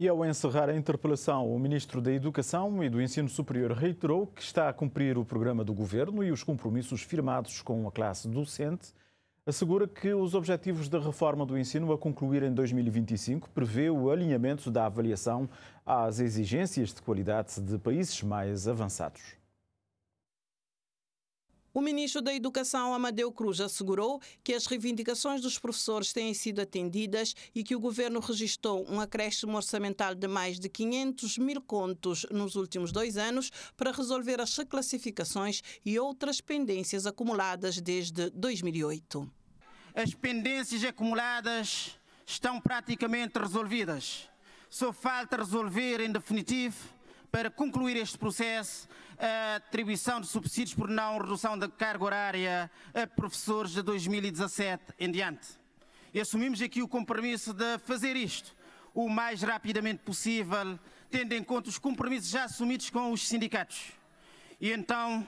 E ao encerrar a interpelação, o Ministro da Educação e do Ensino Superior reiterou que está a cumprir o programa do Governo e os compromissos firmados com a classe docente. Assegura que os objetivos da reforma do ensino a concluir em 2025 prevê o alinhamento da avaliação às exigências de qualidade de países mais avançados. O ministro da Educação, Amadeu Cruz, assegurou que as reivindicações dos professores têm sido atendidas e que o governo registrou um acréscimo orçamental de mais de 500 mil contos nos últimos dois anos para resolver as reclassificações e outras pendências acumuladas desde 2008. As pendências acumuladas estão praticamente resolvidas. Só falta resolver, em definitivo, para concluir este processo, a atribuição de subsídios por não redução da carga horária a professores de 2017 em diante. E assumimos aqui o compromisso de fazer isto o mais rapidamente possível, tendo em conta os compromissos já assumidos com os sindicatos. E então,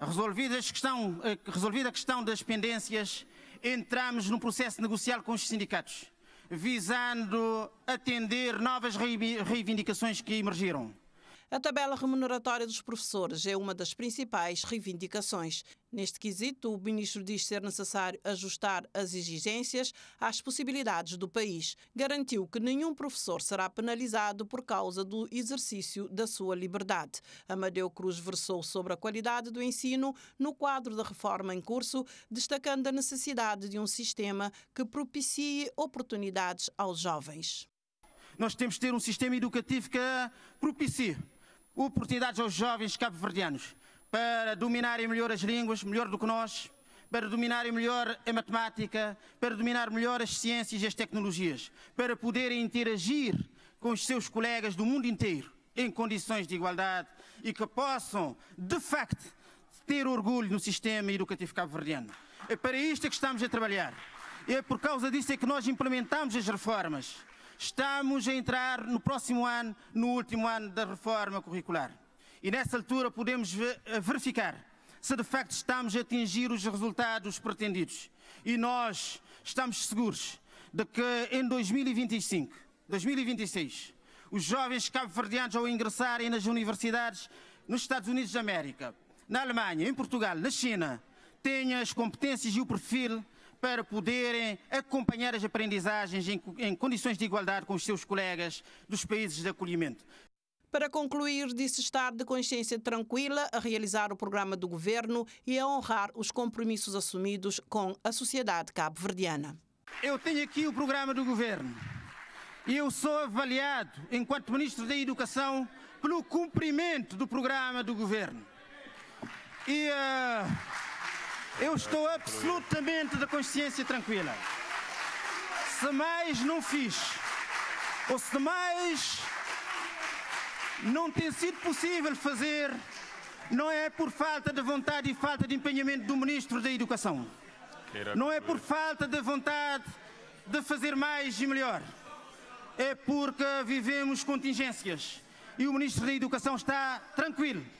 resolvida a questão, eh, resolvida a questão das pendências, entramos num processo negocial com os sindicatos, visando atender novas reivindicações que emergiram. A tabela remuneratória dos professores é uma das principais reivindicações. Neste quesito, o ministro diz ser necessário ajustar as exigências às possibilidades do país. Garantiu que nenhum professor será penalizado por causa do exercício da sua liberdade. Amadeu Cruz versou sobre a qualidade do ensino no quadro da reforma em curso, destacando a necessidade de um sistema que propicie oportunidades aos jovens. Nós temos de ter um sistema educativo que propicie oportunidades aos jovens cabo-verdianos para dominarem melhor as línguas, melhor do que nós, para dominarem melhor a matemática, para dominar melhor as ciências e as tecnologias, para poderem interagir com os seus colegas do mundo inteiro em condições de igualdade e que possam, de facto, ter orgulho no sistema educativo cabo-verdiano. É para isto que estamos a trabalhar. É por causa disso é que nós implementamos as reformas Estamos a entrar no próximo ano, no último ano da reforma curricular. E nessa altura podemos eh, verificar se de facto estamos a atingir os resultados pretendidos. E nós estamos seguros de que em 2025, 2026, os jovens cabo-verdianos ao ingressarem nas universidades nos Estados Unidos da América, na Alemanha, em Portugal, na China, tenham as competências e o perfil para poderem acompanhar as aprendizagens em, em condições de igualdade com os seus colegas dos países de acolhimento. Para concluir, disse estar de consciência tranquila a realizar o programa do governo e a honrar os compromissos assumidos com a sociedade cabo-verdiana. Eu tenho aqui o programa do governo e eu sou avaliado, enquanto Ministro da Educação, pelo cumprimento do programa do governo. E. Uh... Eu estou absolutamente da consciência tranquila. Se mais não fiz, ou se mais não tem sido possível fazer, não é por falta de vontade e falta de empenhamento do Ministro da Educação. Não é por falta de vontade de fazer mais e melhor. É porque vivemos contingências e o Ministro da Educação está tranquilo.